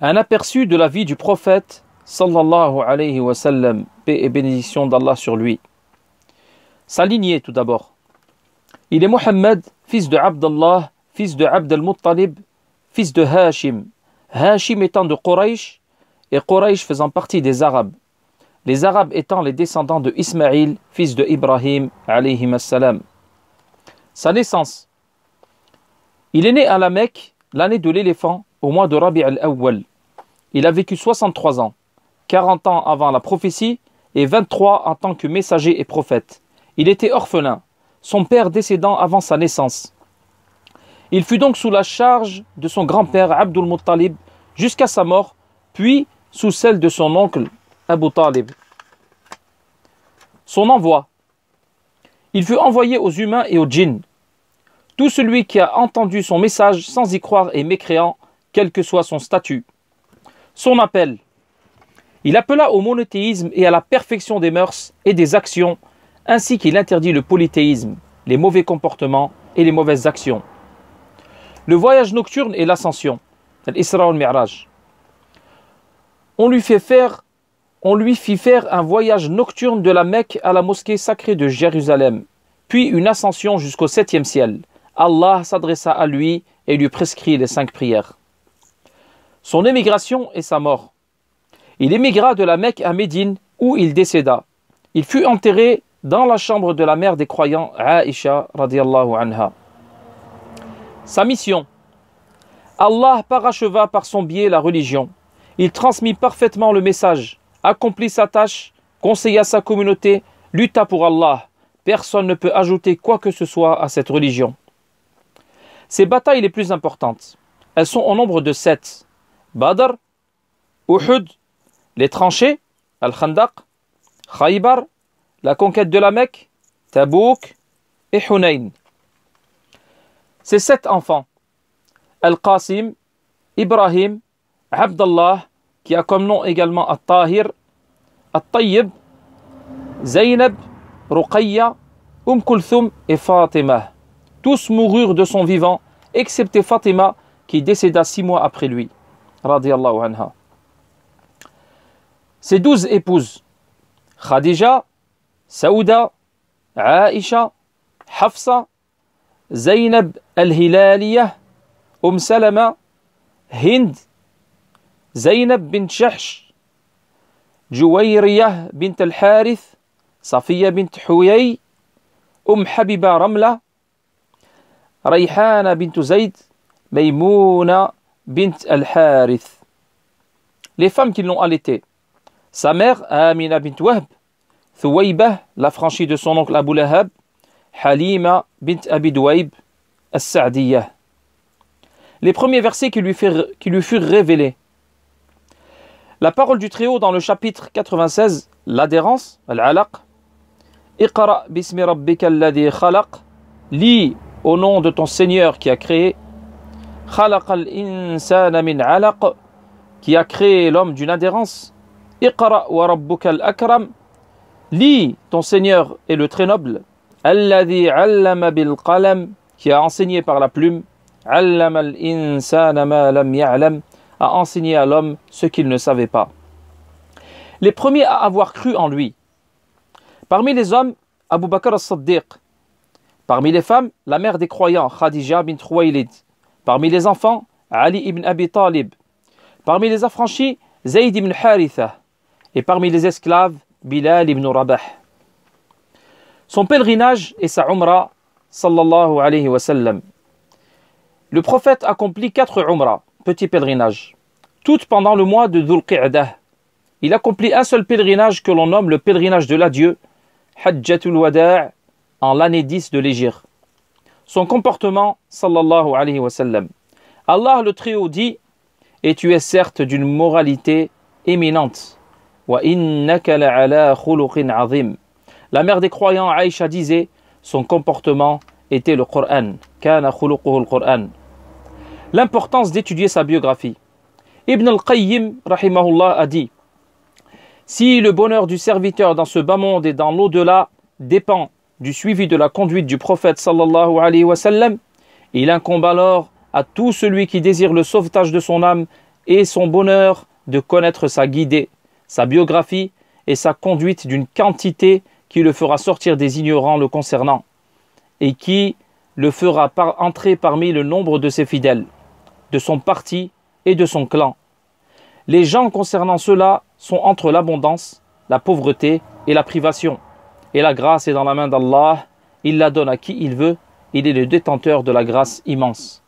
un aperçu de la vie du prophète sallallahu alayhi wa sallam, paix et bénédiction d'Allah sur lui. Sa lignée tout d'abord. Il est Mohammed, fils de Abdallah, fils de Abd al-Muttalib, fils de Hashim. Hashim étant de Quraysh et Quraysh faisant partie des Arabes. Les Arabes étant les descendants de Ismaïl, fils de Ibrahim alayhi Sa naissance. Il est né à la Mecque l'année de l'éléphant, au mois de Rabi al-Awwal. Il a vécu 63 ans, 40 ans avant la prophétie et 23 en tant que messager et prophète. Il était orphelin, son père décédant avant sa naissance. Il fut donc sous la charge de son grand-père Abdul Muttalib jusqu'à sa mort, puis sous celle de son oncle Abu Talib. Son envoi. Il fut envoyé aux humains et aux djinns, tout celui qui a entendu son message sans y croire est mécréant, quel que soit son statut. Son appel. Il appela au monothéisme et à la perfection des mœurs et des actions, ainsi qu'il interdit le polythéisme, les mauvais comportements et les mauvaises actions. Le voyage nocturne et l'ascension, miraj On lui faire on lui fit faire un voyage nocturne de la Mecque à la mosquée sacrée de Jérusalem, puis une ascension jusqu'au septième ciel, Allah s'adressa à lui et lui prescrit les cinq prières. Son émigration et sa mort. Il émigra de la Mecque à Médine où il décéda. Il fut enterré dans la chambre de la mère des croyants, Aïcha. anha. Sa mission. Allah paracheva par son biais la religion. Il transmit parfaitement le message, accomplit sa tâche, conseilla sa communauté, lutta pour Allah. Personne ne peut ajouter quoi que ce soit à cette religion. Ces batailles les plus importantes, elles sont au nombre de sept. Badr, Uhud, les tranchées, Al-Khandaq, Khaybar, la conquête de la Mecque, Tabouk et Hunayn. Ces sept enfants, Al-Qasim, Ibrahim, Abdallah, qui a comme nom également al tahir al tayyib Zainab, Ruqayya, Um et Fatima. Tous moururent de son vivant, excepté Fatima, qui décéda six mois après lui. Anha. Ses douze épouses, Khadija, Saouda, Aisha, Hafsa, Zainab al-Hilaliyah, Um Salama, Hind, Zainab bint Shahsh, Jouayriyah bint al-Harith, Safiya bint Huyay, Um Habiba Ramla, bint Zayd, bint al Les femmes qui l'ont allaité. Sa mère, Amina bint Wahb, la l'affranchie de son oncle Abu Lahab, Halima bint Abi As-Sa'diyah. Les premiers versets qui lui, furent, révélés. La parole du Très-Haut dans le chapitre 96, l'adhérence, al-alaq. Iqra bismi khalaq. Lis au nom de ton Seigneur qui a créé, qui a créé l'homme d'une adhérence, lis ton Seigneur est le très noble, qui a enseigné par la plume, a enseigné à l'homme ce qu'il ne savait pas. Les premiers à avoir cru en lui. Parmi les hommes, Abu Bakr as-Siddiq, Parmi les femmes, la mère des croyants, Khadija bin Khouaylid. Parmi les enfants, Ali ibn Abi Talib. Parmi les affranchis, Zayd ibn Haritha. Et parmi les esclaves, Bilal ibn Rabah. Son pèlerinage et sa umrah, sallallahu alayhi wa sallam. Le prophète accomplit quatre umrah, petits pèlerinages, toutes pendant le mois de Dhul Il accomplit un seul pèlerinage que l'on nomme le pèlerinage de l'adieu, Hajjatul Wada' en l'année 10 de l'Égypte. Son comportement, sallallahu alayhi wa Allah le trio dit Et tu es certes d'une moralité éminente. La mère des croyants, Aïcha, disait Son comportement était le Coran. L'importance d'étudier sa biographie. Ibn al-Qayyim, rahimahullah, a dit Si le bonheur du serviteur dans ce bas monde et dans l'au-delà dépend du suivi de la conduite du prophète sallallahu il incombe alors à tout celui qui désire le sauvetage de son âme et son bonheur de connaître sa guidée, sa biographie et sa conduite d'une quantité qui le fera sortir des ignorants le concernant et qui le fera entrer parmi le nombre de ses fidèles, de son parti et de son clan. Les gens concernant cela sont entre l'abondance, la pauvreté et la privation. Et la grâce est dans la main d'Allah, il la donne à qui il veut, il est le détenteur de la grâce immense.